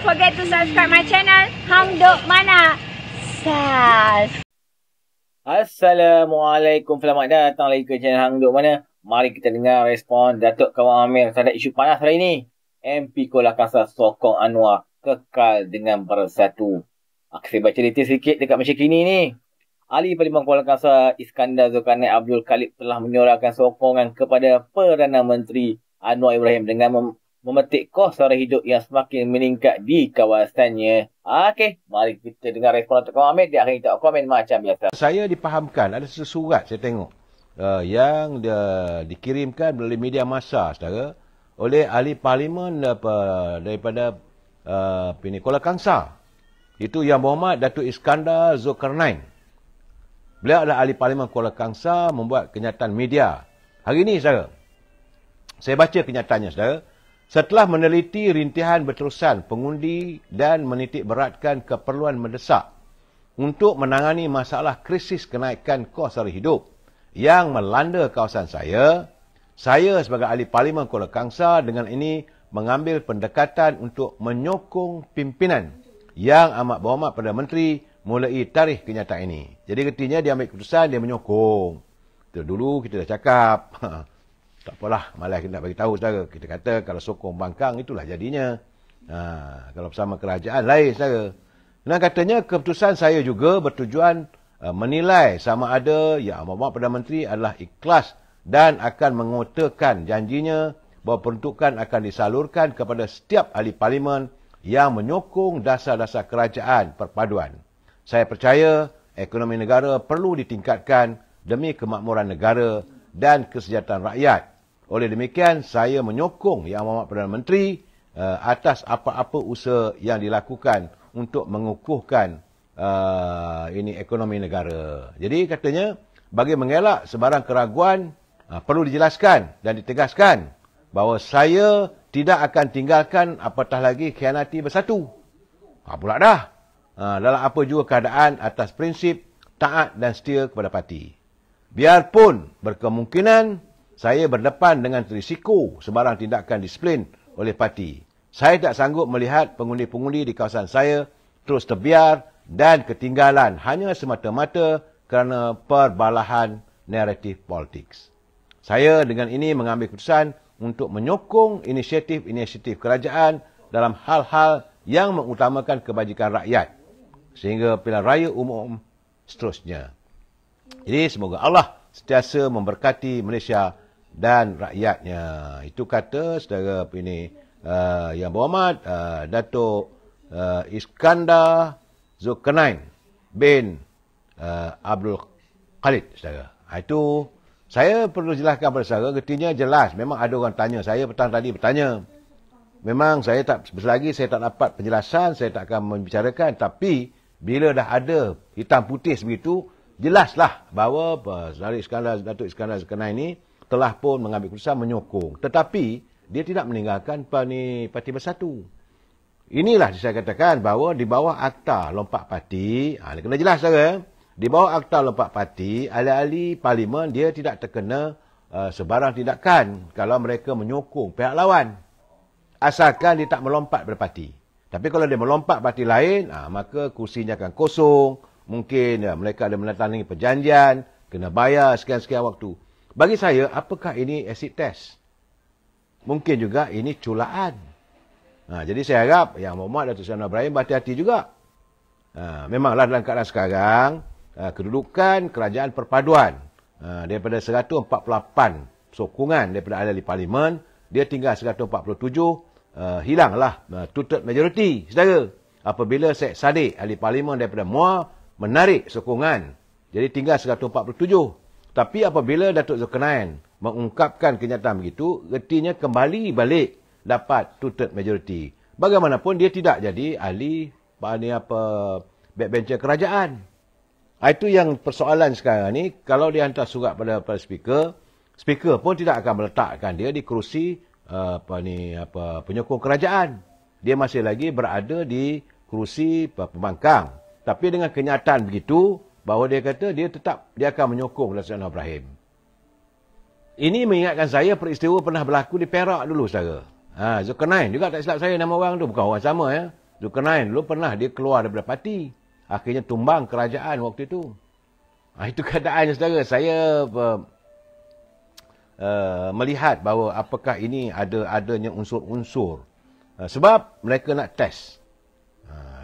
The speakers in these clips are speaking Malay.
don't forget to subscribe my channel Hamduk Mana Sas Assalamualaikum Selamat datang lagi ke channel Hamduk Mana Mari kita dengar respon Datuk Kawan Amir terhadap isu panas hari ini MP Kuala Kasar sokong Anwar kekal dengan bersatu Aku ah, sebab cerita sikit dekat macam kini ni Ali Parlimen Kuala Kasar Iskandar Zulkarnain Abdul Khalid telah menyorakan sokongan kepada Perdana Menteri Anwar Ibrahim dengan mem- memetik kos sara hidup yang semakin meningkat di kawasannya. Okey, mari kita dengar respon untuk Kawan Amir. Dia akan kita komen macam biasa. Saya dipahamkan, ada sesurat saya tengok. Uh, yang dia dikirimkan melalui media masa, saudara. Oleh ahli parlimen eh, daripada uh, Kuala Kangsar. Itu Yang Muhammad Datuk Iskandar Zulkarnain. Beliau adalah ahli parlimen Kuala Kangsar membuat kenyataan media. Hari ini, saudara. Saya baca kenyataannya, saudara. Setelah meneliti rintihan berterusan pengundi dan menitik beratkan keperluan mendesak untuk menangani masalah krisis kenaikan kos sara hidup yang melanda kawasan saya, saya sebagai ahli parlimen Kuala Kangsa dengan ini mengambil pendekatan untuk menyokong pimpinan yang amat berhormat pada menteri mulai tarikh kenyataan ini. Jadi ketinya dia ambil keputusan dia menyokong. Itu dulu kita dah cakap. Tak apalah, malah kita nak bagi tahu saudara. Kita kata kalau sokong bangkang itulah jadinya. Ha, kalau bersama kerajaan lain saudara. Dan katanya keputusan saya juga bertujuan uh, menilai sama ada Yang Amat-Amat Perdana Menteri adalah ikhlas dan akan mengutakan janjinya bahawa peruntukan akan disalurkan kepada setiap ahli parlimen yang menyokong dasar-dasar kerajaan perpaduan. Saya percaya ekonomi negara perlu ditingkatkan demi kemakmuran negara dan kesejahteraan rakyat. Oleh demikian, saya menyokong Yang Amat Perdana Menteri uh, atas apa-apa usaha yang dilakukan untuk mengukuhkan uh, ini ekonomi negara. Jadi katanya, bagi mengelak sebarang keraguan, uh, perlu dijelaskan dan ditegaskan bahawa saya tidak akan tinggalkan apatah lagi khianati bersatu. Ha, pula dah. Uh, dalam apa juga keadaan atas prinsip taat dan setia kepada parti. Biarpun berkemungkinan saya berdepan dengan risiko sebarang tindakan disiplin oleh parti, saya tak sanggup melihat pengundi-pengundi di kawasan saya terus terbiar dan ketinggalan hanya semata-mata kerana perbalahan naratif politik. Saya dengan ini mengambil keputusan untuk menyokong inisiatif-inisiatif kerajaan dalam hal-hal yang mengutamakan kebajikan rakyat sehingga pilihan raya umum seterusnya. Jadi semoga Allah sentiasa memberkati Malaysia dan rakyatnya. Itu kata saudara ini uh, yang berhormat uh, Datuk uh, Iskandar Zulkarnain bin uh, Abdul Khalid saudara. Ha, itu saya perlu jelaskan pada saudara ketinya jelas memang ada orang tanya saya petang tadi bertanya memang saya tak selagi saya tak dapat penjelasan saya tak akan membicarakan tapi bila dah ada hitam putih begitu jelaslah bahawa Dari Iskandar Datuk Iskandar Zakanai ini telah pun mengambil keputusan menyokong tetapi dia tidak meninggalkan parti parti bersatu inilah saya katakan bahawa di bawah akta lompat parti ha, kena jelas saja di bawah akta lompat parti ahli-ahli parlimen dia tidak terkena uh, sebarang tindakan kalau mereka menyokong pihak lawan asalkan dia tak melompat berparti tapi kalau dia melompat parti lain ha, maka kursinya akan kosong mungkin ya, mereka ada menandatangani perjanjian, kena bayar sekian-sekian waktu. Bagi saya, apakah ini acid test? Mungkin juga ini culaan. Ha, jadi saya harap yang Muhammad Datuk Sayyidina Ibrahim berhati-hati juga. Ha, memanglah dalam keadaan sekarang, ha, kedudukan kerajaan perpaduan ha, daripada 148 sokongan daripada ahli parlimen, dia tinggal 147, ha, hilanglah ha, tutup majoriti, saudara. Apabila Syed Saddiq, ahli parlimen daripada MUA, menarik sokongan. Jadi tinggal 147. Tapi apabila Datuk Zulkarnain mengungkapkan kenyataan begitu, retinya kembali balik dapat two majoriti. Bagaimanapun dia tidak jadi ahli ni apa backbencher kerajaan. Ah, itu yang persoalan sekarang ni, kalau dia hantar surat pada, pada speaker, speaker pun tidak akan meletakkan dia di kerusi ah, apa ni apa penyokong kerajaan. Dia masih lagi berada di kerusi pembangkang. Tapi dengan kenyataan begitu, bahawa dia kata dia tetap, dia akan menyokong Dato' Anwar Ibrahim. Ini mengingatkan saya peristiwa pernah berlaku di Perak dulu, saudara. Ha, Zulkarnain juga tak silap saya nama orang tu. Bukan orang sama, ya. Zulkarnain dulu pernah dia keluar daripada parti. Akhirnya tumbang kerajaan waktu itu. Ha, itu keadaan. saudara. Saya uh, uh, melihat bahawa apakah ini ada adanya unsur-unsur. Uh, sebab mereka nak test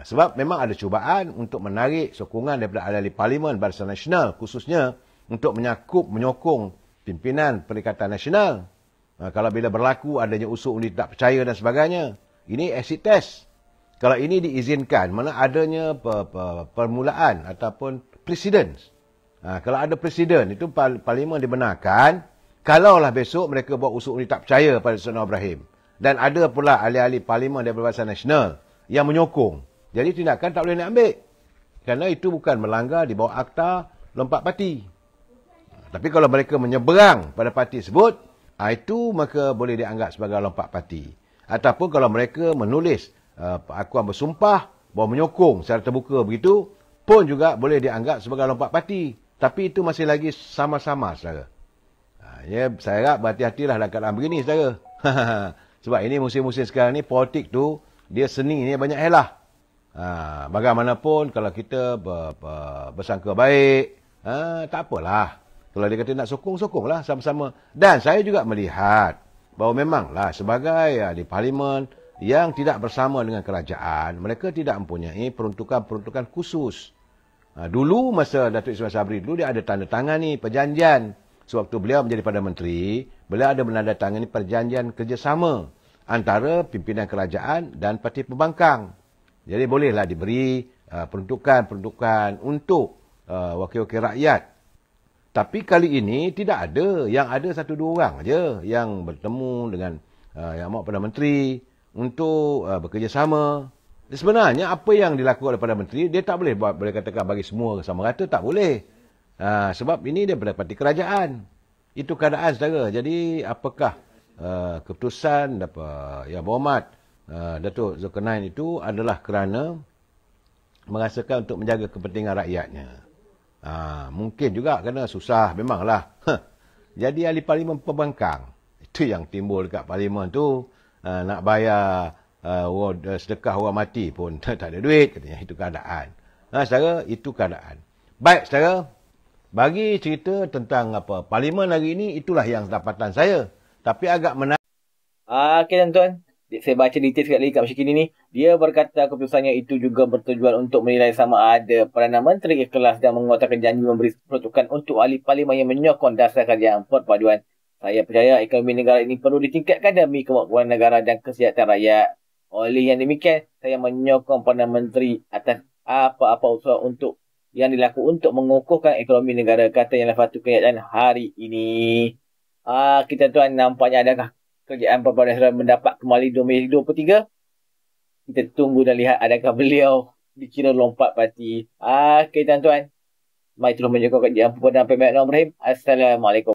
sebab memang ada cubaan untuk menarik sokongan daripada ahli parlimen Barisan Nasional khususnya untuk menyakup menyokong pimpinan Perikatan Nasional. Uh, kalau bila berlaku adanya usul undi tak percaya dan sebagainya, ini exit test. Kalau ini diizinkan, mana adanya per, per, permulaan ataupun presiden. Ha, kalau ada presiden, itu parlimen dibenarkan. Kalaulah besok mereka buat usul undi tak percaya pada Sunnah Ibrahim. Dan ada pula ahli-ahli parlimen dari barisan Nasional yang menyokong. Jadi tindakan tak boleh nak ambil. Kerana itu bukan melanggar di bawah akta lompat parti. Tapi kalau mereka menyeberang pada parti sebut, ah, itu maka boleh dianggap sebagai lompat parti. Ataupun kalau mereka menulis uh, ah, akuan bersumpah bahawa menyokong secara terbuka begitu, pun juga boleh dianggap sebagai lompat parti. Tapi itu masih lagi sama-sama, saudara. Ha, ya, saya harap berhati-hatilah dalam keadaan begini, saudara. Sebab ini musim-musim sekarang ni, politik tu, dia seni ni banyak helah. Ha, bagaimanapun kalau kita ber, ber, bersangka baik, ha, tak apalah. Kalau dia kata nak sokong, sokonglah sama-sama. Dan saya juga melihat bahawa memanglah sebagai ya, di parlimen yang tidak bersama dengan kerajaan, mereka tidak mempunyai peruntukan-peruntukan khusus. Ha, dulu masa Datuk Ismail Sabri dulu dia ada tanda tangan ni perjanjian sewaktu beliau menjadi pada Menteri, beliau ada menandatangani perjanjian kerjasama antara pimpinan kerajaan dan parti pembangkang. Jadi bolehlah diberi uh, peruntukan-peruntukan uh, untuk uh, wakil-wakil rakyat. Tapi kali ini tidak ada. Yang ada satu dua orang saja yang bertemu dengan uh, Yang Amat Perdana Menteri untuk uh, bekerjasama. Sebenarnya apa yang dilakukan oleh Perdana Menteri, dia tak boleh buat, boleh katakan bagi semua sama rata, tak boleh. Uh, sebab ini dia berada parti kerajaan. Itu keadaan saudara. Jadi apakah uh, keputusan apa, yang berhormat uh, Ah, Datuk Zulkarnain itu adalah kerana merasakan untuk menjaga kepentingan rakyatnya. Ha, mungkin juga kerana susah memanglah. Ha. Jadi ahli parlimen pembangkang. Itu yang timbul dekat parlimen tu ha, nak bayar ha, sedekah orang mati pun tak ada duit katanya itu keadaan. Nah, saudara, itu keadaan. Baik saudara, bagi cerita tentang apa parlimen hari ini itulah yang dapatan saya. Tapi agak menarik. Ah, okay, tuan-tuan saya baca detail sekali lagi kat Masyikini ni, dia berkata keputusannya itu juga bertujuan untuk menilai sama ada Perdana Menteri ikhlas dan mengotakkan janji memberi peruntukan untuk ahli parlimen yang menyokong dasar kerajaan perpaduan. Saya percaya ekonomi negara ini perlu ditingkatkan demi kemampuan negara dan kesihatan rakyat. Oleh yang demikian, saya menyokong Perdana Menteri atas apa-apa usaha untuk yang dilaku untuk mengukuhkan ekonomi negara kata yang lepas tu kenyataan hari ini. Ah, kita tuan nampaknya adakah kerajaan Perbaharuan Islam mendapat kembali domain hidup ketiga kita tunggu dan lihat adakah beliau dikira lompat parti ah okay, tuan-tuan mari terus menyokong kerajaan Perbaharuan Islam Ibrahim Assalamualaikum